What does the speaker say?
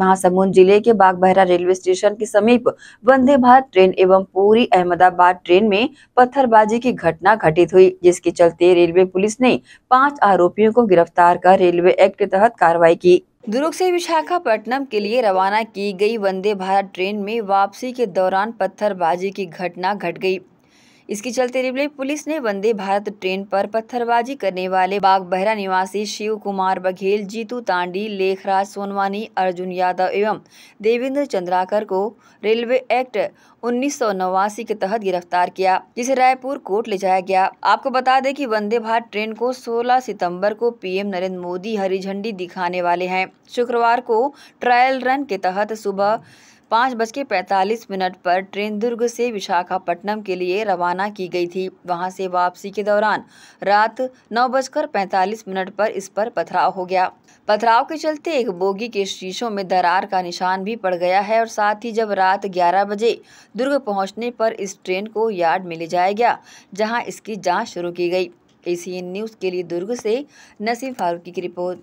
महासमुंद जिले के Bagbahara railway station के समीप वंदे भारत ट्रेन एवं पूरी अहमदाबाद ट्रेन में पत्थरबाजी की घटना घटित हुई जिसके चलते रेलवे पुलिस ने पांच आरोपियों को गिरफ्तार कर रेलवे एक्ट के तहत कार्रवाई की दुर्ग से विशाखापट्टनम के लिए रवाना की गई वंदे भारत ट्रेन में वापसी के दौरान पत्थरबाजी की घटना घट गई इसके चलते रिबली पुलिस ने वंदे भारत ट्रेन पर पत्थरबाजी करने वाले बाग बहरा निवासी शिव कुमार बघेल जीतू तांडी लेखराज सोनवानी अर्जुन यादव एवं देवेंद्र चंद्राकर को रेलवे एक्ट उन्नीस के तहत गिरफ्तार किया जिसे रायपुर कोर्ट ले जाया गया आपको बता दें कि वंदे भारत ट्रेन को 16 सितंबर को पीएम नरेंद्र मोदी हरी झंडी दिखाने वाले हैं शुक्रवार को ट्रायल रन के तहत सुबह पाँच बज के मिनट पर ट्रेन दुर्ग से विशाखापट्टनम के लिए रवाना की गई थी वहां से वापसी के दौरान रात नौ बजकर पैंतालीस मिनट पर इस पर पथराव हो गया पथराव के चलते एक बोगी के शीशों में दरार का निशान भी पड़ गया है और साथ ही जब रात ग्यारह बजे दुर्ग पहुंचने पर इस ट्रेन को यार्ड में ले जाया गया जहाँ इसकी जाँच शुरू की गई ए न्यूज़ के लिए दुर्ग से नसीम फारूकी की रिपोर्ट